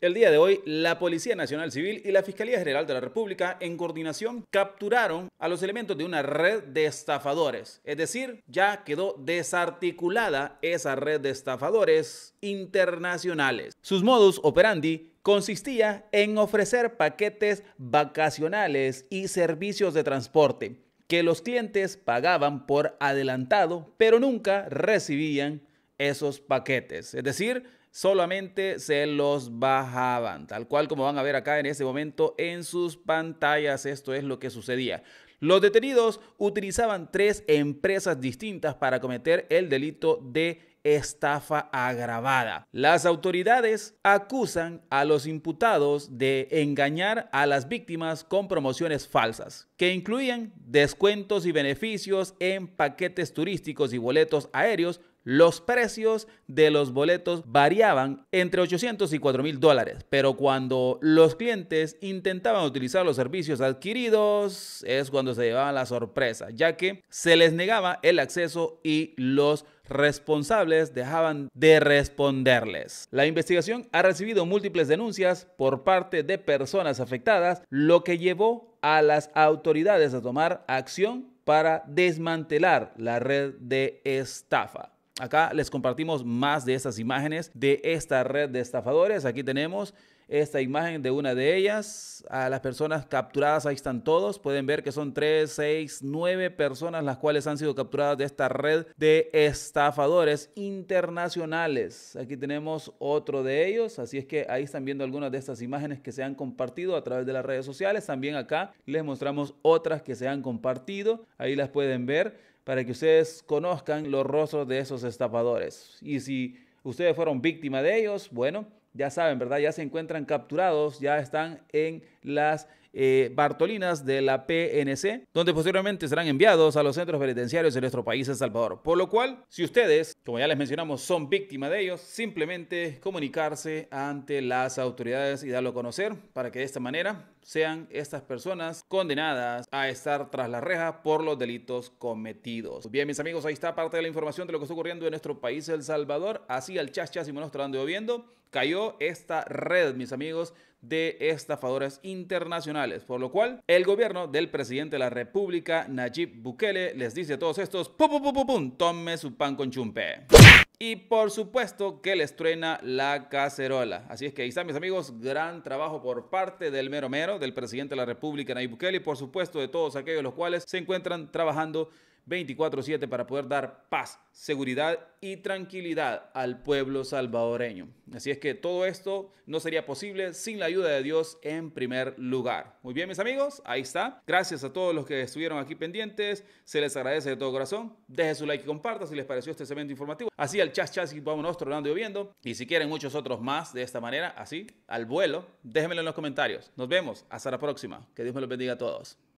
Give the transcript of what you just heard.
El día de hoy, la Policía Nacional Civil y la Fiscalía General de la República, en coordinación, capturaron a los elementos de una red de estafadores. Es decir, ya quedó desarticulada esa red de estafadores internacionales. Sus modus operandi consistía en ofrecer paquetes vacacionales y servicios de transporte que los clientes pagaban por adelantado, pero nunca recibían esos paquetes. Es decir, solamente se los bajaban, tal cual como van a ver acá en ese momento en sus pantallas, esto es lo que sucedía. Los detenidos utilizaban tres empresas distintas para cometer el delito de estafa agravada. Las autoridades acusan a los imputados de engañar a las víctimas con promociones falsas, que incluían descuentos y beneficios en paquetes turísticos y boletos aéreos los precios de los boletos variaban entre 800 y 4 mil dólares, pero cuando los clientes intentaban utilizar los servicios adquiridos es cuando se llevaban la sorpresa, ya que se les negaba el acceso y los responsables dejaban de responderles. La investigación ha recibido múltiples denuncias por parte de personas afectadas, lo que llevó a las autoridades a tomar acción para desmantelar la red de estafa. Acá les compartimos más de estas imágenes de esta red de estafadores. Aquí tenemos esta imagen de una de ellas. A las personas capturadas, ahí están todos. Pueden ver que son 3, 6, 9 personas las cuales han sido capturadas de esta red de estafadores internacionales. Aquí tenemos otro de ellos, así es que ahí están viendo algunas de estas imágenes que se han compartido a través de las redes sociales. También acá les mostramos otras que se han compartido. Ahí las pueden ver para que ustedes conozcan los rostros de esos estafadores. Y si ustedes fueron víctima de ellos, bueno, ya saben, ¿verdad? Ya se encuentran capturados, ya están en las eh, Bartolinas de la PNC, donde posteriormente serán enviados a los centros penitenciarios de nuestro país, El Salvador. Por lo cual, si ustedes, como ya les mencionamos, son víctimas de ellos, simplemente comunicarse ante las autoridades y darlo a conocer para que de esta manera sean estas personas condenadas a estar tras la reja por los delitos cometidos. Bien, mis amigos, ahí está parte de la información de lo que está ocurriendo en nuestro país, El Salvador. Así al chas chas y y viendo cayó esta red, mis amigos, de estafadores internacionales, por lo cual el gobierno del presidente de la República, Nayib Bukele, les dice a todos estos, pum, pum, pum, pum, pum tome su pan con chumpe. Y por supuesto que les truena la cacerola. Así es que ahí están mis amigos, gran trabajo por parte del mero mero, del presidente de la República, Nayib Bukele, y por supuesto de todos aquellos los cuales se encuentran trabajando 24/7 para poder dar paz, seguridad y tranquilidad al pueblo salvadoreño. Así es que todo esto no sería posible sin la ayuda de Dios en primer lugar. Muy bien mis amigos, ahí está. Gracias a todos los que estuvieron aquí pendientes. Se les agradece de todo corazón. Deje su like y comparta si les pareció este segmento informativo. Así al chas chas y vámonos tronando y lloviendo. Y si quieren muchos otros más de esta manera, así, al vuelo, déjenmelo en los comentarios. Nos vemos. Hasta la próxima. Que Dios me los bendiga a todos.